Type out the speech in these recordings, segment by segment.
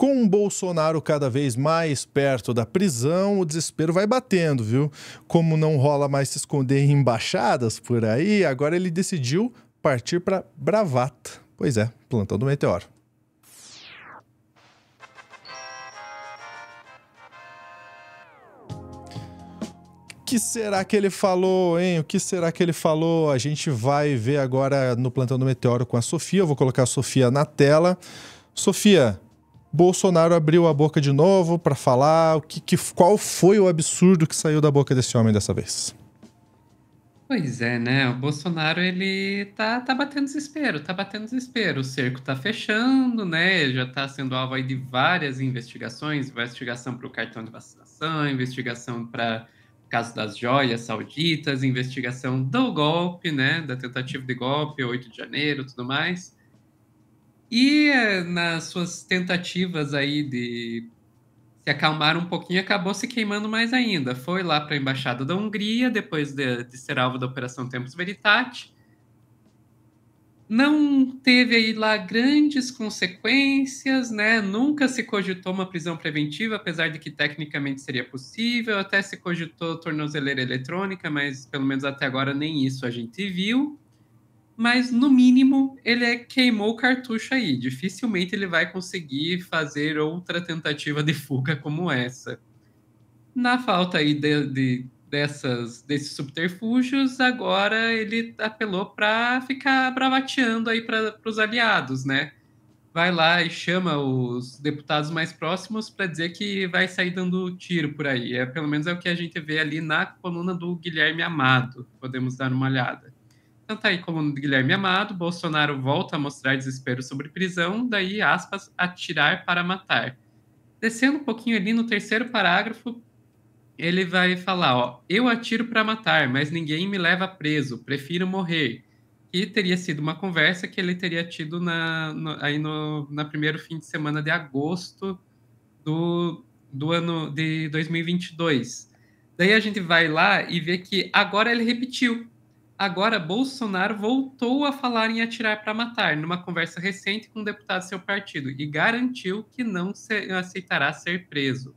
Com o Bolsonaro cada vez mais perto da prisão, o desespero vai batendo, viu? Como não rola mais se esconder em embaixadas por aí, agora ele decidiu partir para bravata. Pois é, plantão do meteoro. O que será que ele falou, hein? O que será que ele falou? A gente vai ver agora no Plantão do Meteoro com a Sofia. Eu vou colocar a Sofia na tela. Sofia, Bolsonaro abriu a boca de novo para falar o que, que, qual foi o absurdo que saiu da boca desse homem dessa vez. Pois é, né? O Bolsonaro, ele tá, tá batendo desespero, tá batendo desespero. O cerco tá fechando, né? Já tá sendo alvo aí de várias investigações, investigação para o cartão de vacinação, investigação para caso das joias sauditas, investigação do golpe, né? Da tentativa de golpe, 8 de janeiro, tudo mais. E nas suas tentativas aí de se acalmar um pouquinho, acabou se queimando mais ainda. Foi lá para a Embaixada da Hungria, depois de, de, ser alvo da Operação Tempus Veritate. Não teve aí lá grandes consequências, né? Nunca se cogitou uma prisão preventiva, apesar de que tecnicamente seria possível. Até se cogitou tornozeleira eletrônica, mas pelo menos até agora nem isso a gente viu mas no mínimo ele é queimou o cartucho aí. Dificilmente ele vai conseguir fazer outra tentativa de fuga como essa. Na falta aí de, de dessas, desses subterfúgios, agora ele apelou para ficar bravateando aí para os aliados, né? Vai lá e chama os deputados mais próximos para dizer que vai sair dando tiro por aí. É pelo menos é o que a gente vê ali na coluna do Guilherme Amado. Podemos dar uma olhada. Então tá aí coluna do Guilherme Amado, Bolsonaro volta a mostrar desespero sobre prisão, daí, aspas, atirar para matar. Descendo um pouquinho ali no terceiro parágrafo, ele vai falar, ó, eu atiro para matar, mas ninguém me leva preso, prefiro morrer. E teria sido uma conversa que ele teria tido na, no, aí no na primeiro fim de semana de agosto do, do ano de 2022. Daí a gente vai lá e vê que agora ele repetiu Agora, Bolsonaro voltou a falar em atirar para matar, numa conversa recente com um deputado do seu partido, e garantiu que não se aceitará ser preso.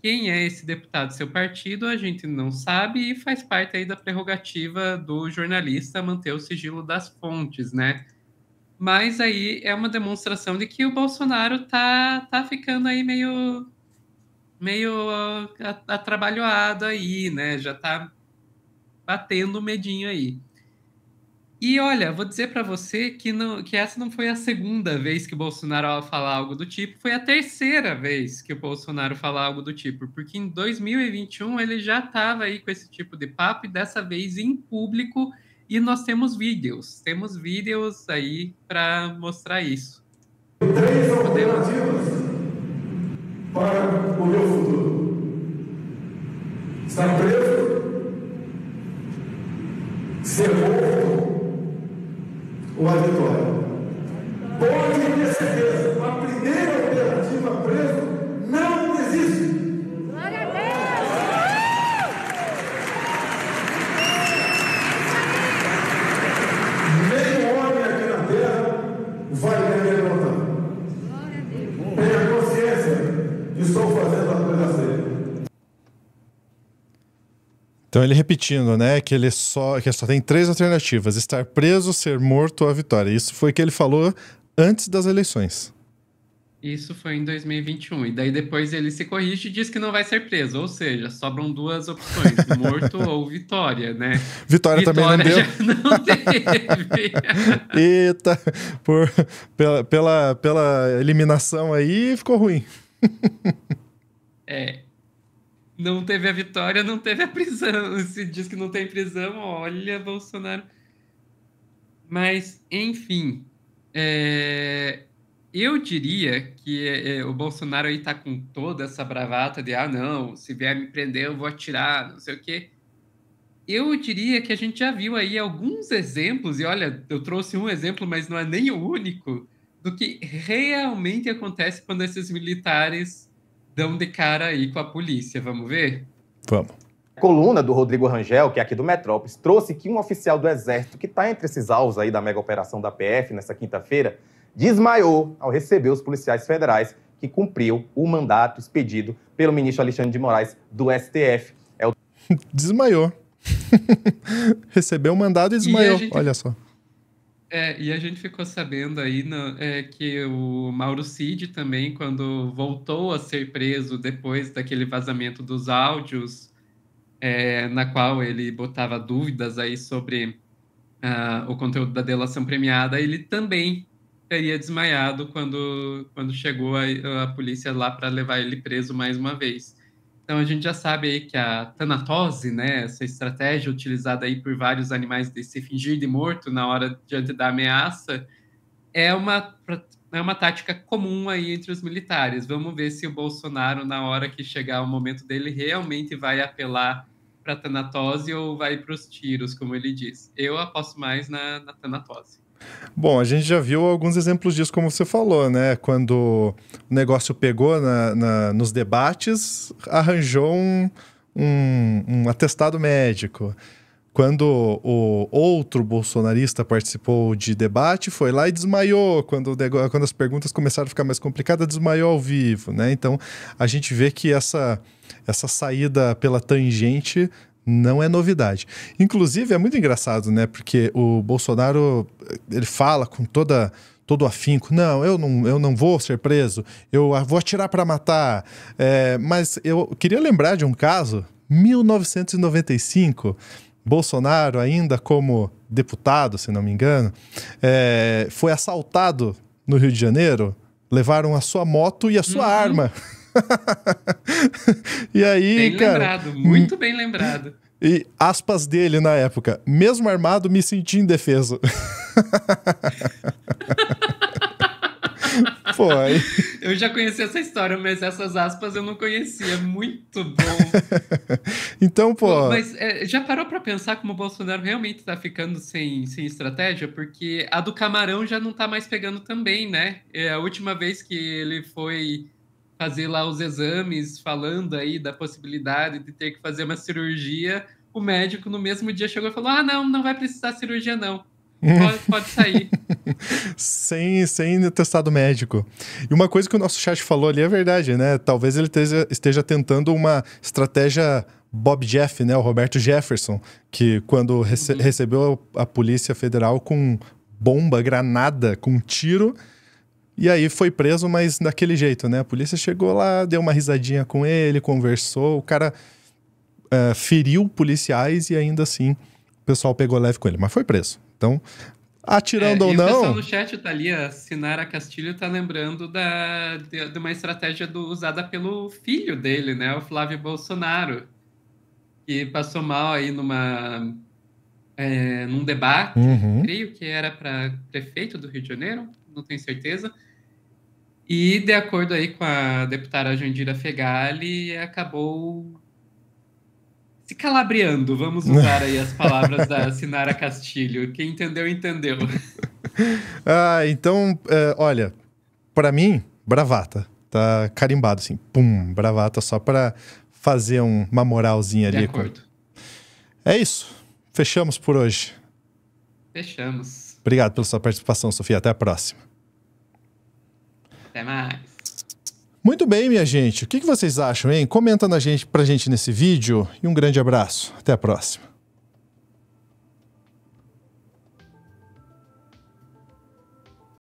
Quem é esse deputado do seu partido, a gente não sabe, e faz parte aí da prerrogativa do jornalista manter o sigilo das fontes, né? Mas aí é uma demonstração de que o Bolsonaro tá, tá ficando aí meio, meio ah, atrabalhoado aí, né? Já tá batendo tá o medinho aí. E olha, vou dizer para você que, não, que essa não foi a segunda vez que o Bolsonaro falar algo do tipo, foi a terceira vez que o Bolsonaro falar algo do tipo, porque em 2021 ele já estava aí com esse tipo de papo e dessa vez em público e nós temos vídeos, temos vídeos aí para mostrar isso. Três alternativas para o meu futuro. Está preso ser morto ou a vitória. Pode ter certeza, a primeira alternativa presa Então ele repetindo, né, que ele só que só tem três alternativas: estar preso, ser morto ou a vitória. Isso foi o que ele falou antes das eleições. Isso foi em 2021. E daí depois ele se corrige e diz que não vai ser preso. Ou seja, sobram duas opções: morto ou vitória, né? Vitória, vitória também não deu. Não teve. Eita, por, pela, pela, pela eliminação aí ficou ruim. é, não teve a vitória, não teve a prisão. Se diz que não tem prisão, olha, Bolsonaro. Mas, enfim, é... eu diria que é, é, o Bolsonaro aí tá com toda essa bravata de, ah, não, se vier me prender, eu vou atirar, não sei o quê. Eu diria que a gente já viu aí alguns exemplos, e olha, eu trouxe um exemplo, mas não é nem o único, do que realmente acontece quando esses militares dão de cara aí com a polícia. Vamos ver? Vamos. A coluna do Rodrigo Rangel, que é aqui do Metrópolis, trouxe que um oficial do Exército, que está entre esses alvos aí da mega operação da PF nessa quinta-feira, desmaiou ao receber os policiais federais que cumpriu o mandato expedido pelo ministro Alexandre de Moraes do STF. É o... Desmaiou. Recebeu o mandado e desmaiou. E gente... Olha só. É, e a gente ficou sabendo aí no, é, que o Mauro Cid também, quando voltou a ser preso depois daquele vazamento dos áudios, é, na qual ele botava dúvidas aí sobre uh, o conteúdo da delação premiada, ele também teria desmaiado quando, quando chegou a, a polícia lá para levar ele preso mais uma vez. Então a gente já sabe aí que a tanatose, né, essa estratégia utilizada aí por vários animais de se fingir de morto na hora diante da ameaça, é uma é uma tática comum aí entre os militares. Vamos ver se o Bolsonaro na hora que chegar o momento dele realmente vai apelar para a tanatose ou vai para os tiros, como ele diz. Eu aposto mais na, na tanatose. Bom, a gente já viu alguns exemplos disso, como você falou, né? Quando o negócio pegou na, na nos debates, arranjou um, um, um atestado médico. Quando o outro bolsonarista participou de debate, foi lá e desmaiou. Quando, quando as perguntas começaram a ficar mais complicadas, desmaiou ao vivo, né? Então, a gente vê que essa, essa saída pela tangente não é novidade. Inclusive, é muito engraçado, né? Porque o Bolsonaro, ele fala com toda todo afinco. Não, eu não, eu não vou ser preso, eu vou atirar para matar. É, mas eu queria lembrar de um caso, 1995, Bolsonaro, ainda como deputado, se não me engano, é, foi assaltado no Rio de Janeiro. Levaram a sua moto e a sua uhum. arma. e aí, bem cara... lembrado, muito bem lembrado. E aspas dele na época, mesmo armado me senti indefeso. Foi. Eu já conheci essa história, mas essas aspas eu não conhecia. Muito bom. então, pô. pô mas é, já parou para pensar como o Bolsonaro realmente tá ficando sem, sem estratégia? Porque a do camarão já não tá mais pegando também, né? É a última vez que ele foi fazer lá os exames, falando aí da possibilidade de ter que fazer uma cirurgia, o médico no mesmo dia chegou e falou: ah, não, não vai precisar cirurgia, não. Pode, pode sair. sem, sem testado médico. E uma coisa que o nosso chat falou ali é verdade, né? Talvez ele esteja, esteja tentando uma estratégia Bob Jeff, né? O Roberto Jefferson, que quando rece uhum. recebeu a Polícia Federal com bomba, granada, com tiro, e aí foi preso, mas daquele jeito, né? A polícia chegou lá, deu uma risadinha com ele, conversou, o cara uh, feriu policiais e ainda assim o pessoal pegou leve com ele, mas foi preso. Então, atirando é, ou não. O pessoal no chat tá ali, a Sinara Castilho tá lembrando da, de, de uma estratégia do, usada pelo filho dele, né? O Flávio Bolsonaro, que passou mal aí numa. É, num debate, uhum. creio que era para prefeito do Rio de Janeiro, não tenho certeza. E, de acordo aí com a deputada Jandira Fegali, acabou se calabriando, vamos usar aí as palavras da Sinara Castilho. Quem entendeu, entendeu. ah, então, uh, olha, para mim, bravata. Tá carimbado, assim, pum, bravata, só para fazer um, uma moralzinha ali. De acordo. É isso. Fechamos por hoje. Fechamos. Obrigado pela sua participação, Sofia. Até a próxima. Até mais. Muito bem, minha gente. O que vocês acham, hein? Comenta na gente, pra gente nesse vídeo e um grande abraço. Até a próxima.